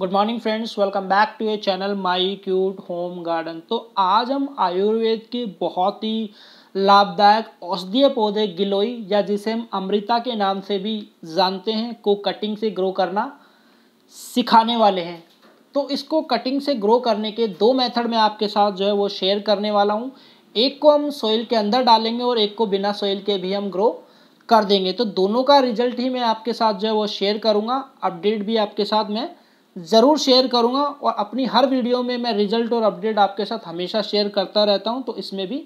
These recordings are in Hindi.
good morning friends welcome back to a channel my cute home garden तो आज हम आयुर्वेद के बहुत ही लाभदायक औषधीय पौधे गिलोई या जिसे हम अमृता के नाम से भी जानते हैं को कटिंग से ग्रो करना सिखाने वाले हैं तो इसको कटिंग से ग्रो करने के दो मेथड में आपके साथ जो है वो शेयर करने वाला हूँ एक को हम सोइल के अंदर डालेंगे और एक को बिना सोइल के भी हम ग्रो कर देंगे तो दोनों का रिजल्ट ही मैं आपके साथ जो है वो शेयर करूँगा अपडेट भी आपके साथ मैं ज़रूर शेयर करूँगा और अपनी हर वीडियो में मैं रिजल्ट और अपडेट आपके साथ हमेशा शेयर करता रहता हूँ तो इसमें भी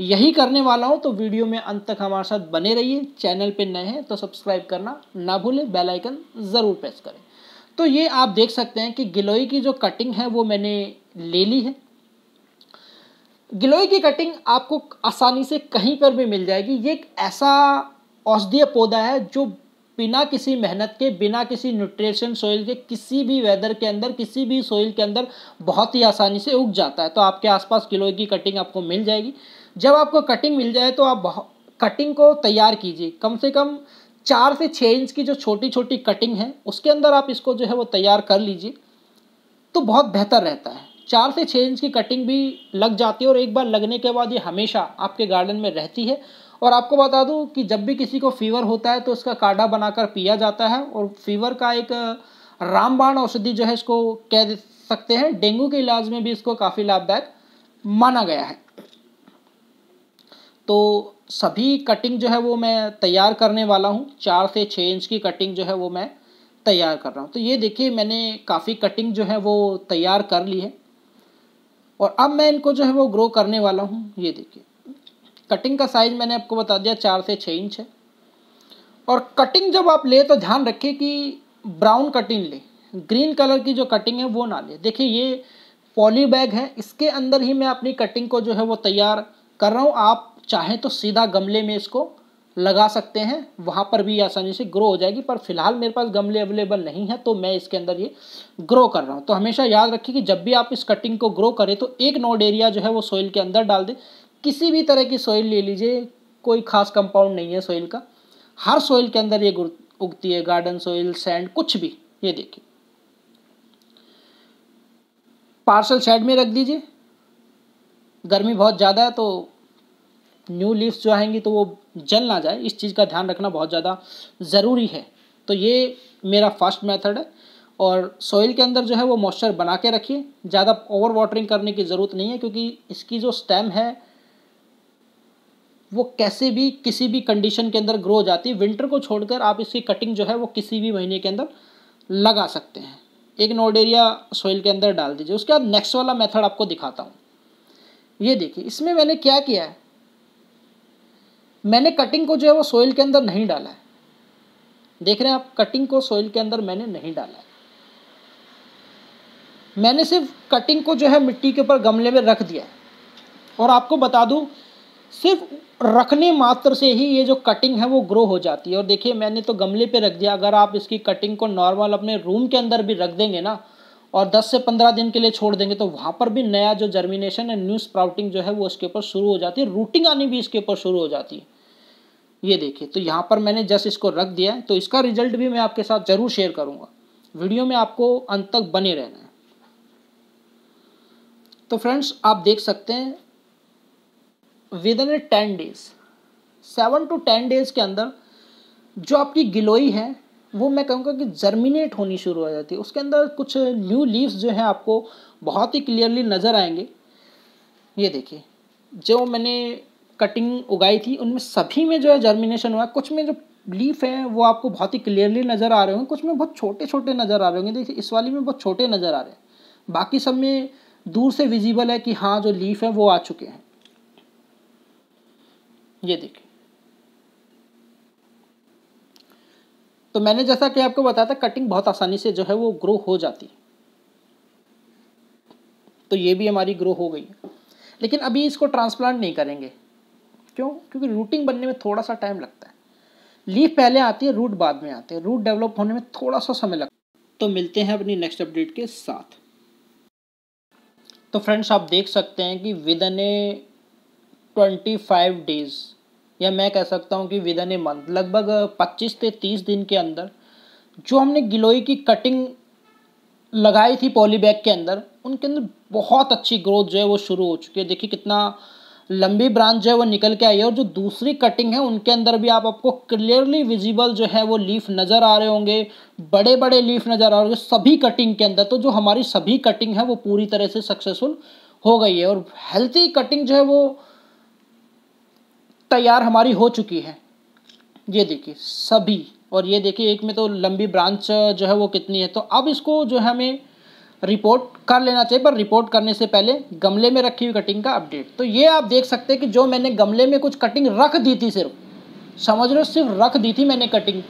यही करने वाला हूँ तो वीडियो में अंत तक हमारे साथ बने रहिए चैनल पे नए हैं तो सब्सक्राइब करना ना भूलें बेल आइकन ज़रूर प्रेस करें तो ये आप देख सकते हैं कि गिलोई की जो कटिंग है वो मैंने ले ली है गिलोई की कटिंग आपको आसानी से कहीं पर भी मिल जाएगी ये एक ऐसा औषधीय पौधा है जो बिना किसी मेहनत के बिना किसी न्यूट्रिशन सोइल के किसी भी वेदर के अंदर किसी भी सोइल के अंदर बहुत ही आसानी से उग जाता है तो आपके आसपास किलो की कटिंग आपको मिल जाएगी जब आपको कटिंग मिल जाए तो आप कटिंग को तैयार कीजिए कम से कम चार से छः इंच की जो छोटी छोटी कटिंग है उसके अंदर आप इसको जो है वो तैयार कर लीजिए तो बहुत बेहतर रहता है चार से छः इंच की कटिंग भी लग जाती है और एक बार लगने के बाद ये हमेशा आपके गार्डन में रहती है और आपको बता दूं कि जब भी किसी को फीवर होता है तो इसका काढ़ा बनाकर पिया जाता है और फीवर का एक रामबाण औषधि जो है इसको कह सकते हैं डेंगू के इलाज में भी इसको काफ़ी लाभदायक माना गया है तो सभी कटिंग जो है वो मैं तैयार करने वाला हूँ चार से छः इंच की कटिंग जो है वो मैं तैयार कर रहा हूँ तो ये देखिए मैंने काफ़ी कटिंग जो है वो तैयार कर ली है और अब मैं इनको जो है वो ग्रो करने वाला हूँ ये देखिए कटिंग का साइज मैंने आपको बता दिया चार से छः इंच है और कटिंग जब आप ले तो ध्यान रखें कि ब्राउन कटिंग ले ग्रीन कलर की जो कटिंग है वो ना ले देखिए ये पॉली बैग है इसके अंदर ही मैं अपनी कटिंग को जो है वो तैयार कर रहा हूँ आप चाहें तो सीधा गमले में इसको लगा सकते हैं वहाँ पर भी आसानी से ग्रो हो जाएगी पर फिलहाल मेरे पास गमले अवेलेबल नहीं है तो मैं इसके अंदर ये ग्रो कर रहा हूँ तो हमेशा याद रखिए कि जब भी आप इस कटिंग को ग्रो करें तो एक नोड एरिया जो है वो सॉइल के अंदर डाल दें किसी भी तरह की सॉइल ले लीजिए कोई खास कंपाउंड नहीं है सॉइल का हर सॉइल के अंदर ये उगती है गार्डन सॉइल सैंड कुछ भी ये देखिए पार्सल साइड में रख दीजिए गर्मी बहुत ज़्यादा है तो न्यू लीव्स जो आएंगी तो वो जल ना जाए इस चीज़ का ध्यान रखना बहुत ज़्यादा ज़रूरी है तो ये मेरा फर्स्ट मेथड है और सॉइल के अंदर जो है वो मॉइस्चर बना के रखिए ज़्यादा ओवर वाटरिंग करने की ज़रूरत नहीं है क्योंकि इसकी जो स्टेम है वो कैसे भी किसी भी कंडीशन के अंदर ग्रो हो जाती है विंटर को छोड़कर आप इसकी कटिंग जो है वो किसी भी महीने के अंदर लगा सकते हैं एक नोडेरिया सोइल के अंदर डाल दीजिए उसके बाद नेक्स्ट वाला मेथड आपको दिखाता हूँ ये देखिए इसमें मैंने क्या किया है मैंने कटिंग को जो है वो सोइल के अंदर नहीं डाला है देख रहे हैं आप कटिंग को सोइल के अंदर मैंने नहीं डाला है मैंने सिर्फ कटिंग को जो है मिट्टी के ऊपर गमले में रख दिया है और आपको बता दूं सिर्फ रखने मात्र से ही ये जो कटिंग है वो ग्रो हो जाती है और देखिए मैंने तो गमले पे रख दिया अगर आप इसकी कटिंग को नॉर्मल अपने रूम के अंदर भी रख देंगे ना और 10 से 15 दिन के लिए छोड़ देंगे तो वहाँ पर भी नया जो जर्मिनेशन है न्यू स्प्राउटिंग जो है वो इसके ऊपर शुरू हो जाती है रूटिंग आनी भी इसके ऊपर शुरू हो जाती है ये देखिए तो यहाँ पर मैंने जस्ट इसको रख दिया है तो इसका रिजल्ट भी मैं आपके साथ ज़रूर शेयर करूँगा वीडियो में आपको अंत तक बने रहना है तो फ्रेंड्स आप देख सकते हैं within ten days seven to ten days के अंदर जो आपकी गिलोई है वो मैं कहूँगा कि जर्मिनेट होनी शुरू हो जाती है उसके अंदर कुछ न्यू लीव्स जो हैं आपको बहुत ही क्लियरली नज़र आएंगे ये देखिए जो मैंने कटिंग उगाई थी उनमें सभी में जो है जर्मिनेशन हुआ कुछ में जो लीफ है वो आपको बहुत ही क्लियरली नज़र आ रहे होंगे कुछ में बहुत छोटे छोटे नज़र आ रहे होंगे देखिए इस वाली में बहुत छोटे नज़र आ रहे हैं बाकी सब में दूर से विजिबल है कि हाँ जो लीफ है वो आ चुके हैं ये देखिए तो मैंने जैसा कि आपको बताया था कटिंग बहुत आसानी से जो है वो ग्रो हो जाती है तो ये भी हमारी ग्रो हो गई है लेकिन अभी इसको ट्रांसप्लांट नहीं करेंगे क्यों क्योंकि रूटिंग बनने में थोड़ा सा टाइम लगता है लीफ पहले आती है रूट बाद में आते हैं रूट डेवलप होने में थोड़ा सा समय लगता है तो मिलते हैं अपनी नेक्स्ट अपडेट के साथ तो फ्रेंड्स आप देख सकते हैं कि within a twenty five days या मैं कह सकता हूँ कि विदन ए मंथ लगभग पच्चीस से तीस दिन के अंदर जो हमने गिलोई की कटिंग लगाई थी पॉलीबैग के अंदर उनके अंदर बहुत अच्छी ग्रोथ जो है वो शुरू हो चुकी है देखिए कितना लंबी ब्रांच जो है वो निकल के आई है और जो दूसरी कटिंग है उनके अंदर भी आप आपको क्लियरली विजिबल जो है वो लीफ नज़र आ रहे होंगे बड़े बड़े लीफ नज़र आ रहे होंगे सभी कटिंग के अंदर तो जो हमारी सभी कटिंग है वो पूरी तरह से सक्सेसफुल हो गई है और हेल्थी कटिंग जो है वो तैयार हमारी हो चुकी है ये देखिए सभी और ये देखिए एक में तो लंबी ब्रांच जो है वो कितनी है तो अब इसको जो है हमें रिपोर्ट कर लेना चाहिए पर रिपोर्ट करने से पहले गमले में रखी हुई कटिंग का अपडेट तो ये आप देख सकते हैं कि जो मैंने गमले में कुछ कटिंग रख दी थी सिर्फ समझ लो सिर्फ रख दी थी मैंने कटिंग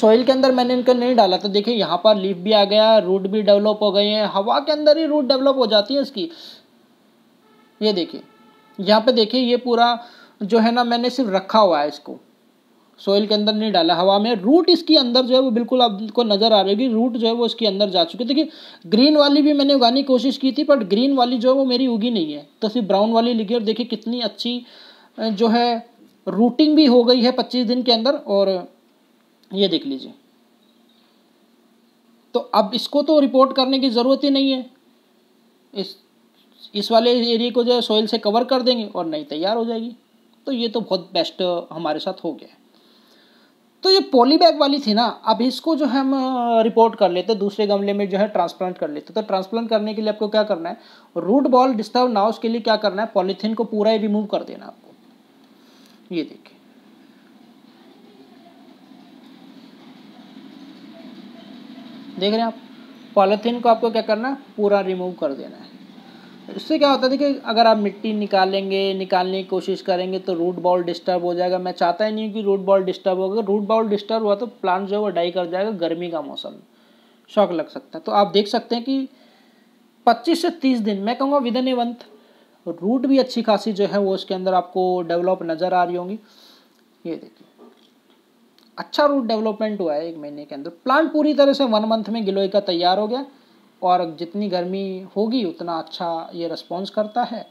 सॉइल के अंदर मैंने इनका नहीं डाला तो देखिए यहाँ पर लीफ भी आ गया रूट भी डेवलप हो गए हैं हवा के अंदर ही रूट डेवलप हो जाती है इसकी ये देखिए यहाँ पे देखिए ये पूरा जो है ना मैंने सिर्फ रखा हुआ है इसको सोइल के अंदर नहीं डाला हवा में रूट इसकी अंदर जो है वो बिल्कुल आपको नज़र आ रही होगी रूट जो है वो इसके अंदर जा चुकी देखिए ग्रीन वाली भी मैंने उगाने की कोशिश की थी बट ग्रीन वाली जो है वो मेरी उगी नहीं है तो सिर्फ ब्राउन वाली लिखी और देखिए कितनी अच्छी जो है रूटिंग भी हो गई है पच्चीस दिन के अंदर और ये देख लीजिए तो अब इसको तो रिपोर्ट करने की ज़रूरत ही नहीं है इस इस वाले एरिए को जो है सॉइल से कवर कर देंगे और नहीं तैयार हो जाएगी तो ये तो बहुत बेस्ट हमारे साथ हो गया तो ये पॉली बैग वाली थी ना अब इसको जो हम रिपोर्ट कर लेते दूसरे गमले में जो है ट्रांसप्लांट कर लेते तो ट्रांसप्लांट करने के लिए आपको क्या करना है रूट बॉल डिस्टर्ब ना उसके लिए क्या करना है पॉलीथीन को पूरा ही रिमूव कर देना आपको ये देखिए देख रहे हैं आप पॉलीथीन को आपको क्या करना है पूरा रिमूव कर देना है उससे क्या होता है देखिए अगर आप मिट्टी निकालेंगे निकालने की कोशिश करेंगे तो रूट बॉल डिस्टर्ब हो जाएगा मैं चाहता ही नहीं कि रूट बॉल डिस्टर्ब हो अगर रूट बॉल डिस्टर्ब हुआ तो प्लांट जो है वो डाई कर जाएगा गर्मी का मौसम शौक लग सकता है तो आप देख सकते हैं कि पच्चीस से तीस दिन मैं कहूँगा within a month root भी अच्छी खासी जो है वो उसके अंदर आपको डेवलप नज़र आ रही होंगी ये देखिए अच्छा रूट डेवलपमेंट हुआ है एक महीने के अंदर प्लांट पूरी तरह से वन मंथ में गिलोय का तैयार हो गया और जितनी गर्मी होगी उतना अच्छा ये रिस्पॉन्स करता है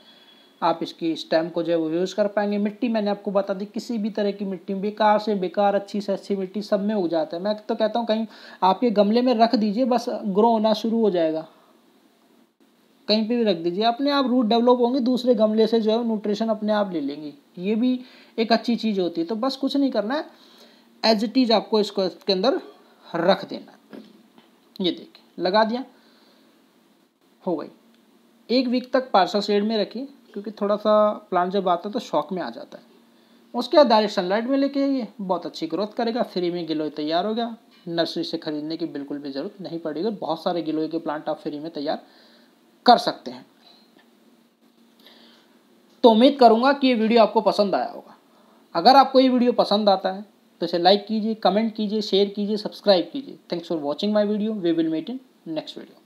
आप इसकी स्टेम को जो है वो यूज़ कर पाएंगे मिट्टी मैंने आपको बता दी किसी भी तरह की मिट्टी बेकार से बेकार अच्छी से अच्छी मिट्टी सब में उग जाता है मैं तो कहता हूँ कहीं आप ये गमले में रख दीजिए बस ग्रो होना शुरू हो जाएगा कहीं पे भी रख दीजिए अपने आप रूट डेवलप होंगे दूसरे गमले से जो है न्यूट्रिशन अपने आप ले लेंगे ये भी एक अच्छी चीज़ होती है तो बस कुछ नहीं करना है एज इट इज़ आपको इसको इसके अंदर रख देना ये देखिए लगा दिया हो गई एक वीक तक पार्सल शेड में रखी क्योंकि थोड़ा सा प्लांट जब आता है तो शॉक में आ जाता है उसके बाद डायरेक्ट सनलाइट में लेके आइए बहुत अच्छी ग्रोथ करेगा फ्री में गिलोय तैयार हो गया नर्सरी से ख़रीदने की बिल्कुल भी ज़रूरत नहीं पड़ेगी बहुत सारे गिलोय के प्लांट आप फ्री में तैयार कर सकते हैं तो उम्मीद करूँगा कि ये वीडियो आपको पसंद आया होगा अगर आपको ये वीडियो पसंद आता है तो इसे लाइक कीजिए कमेंट कीजिए शेयर कीजिए सब्सक्राइब कीजिए thanks for watching my video we will meet in next video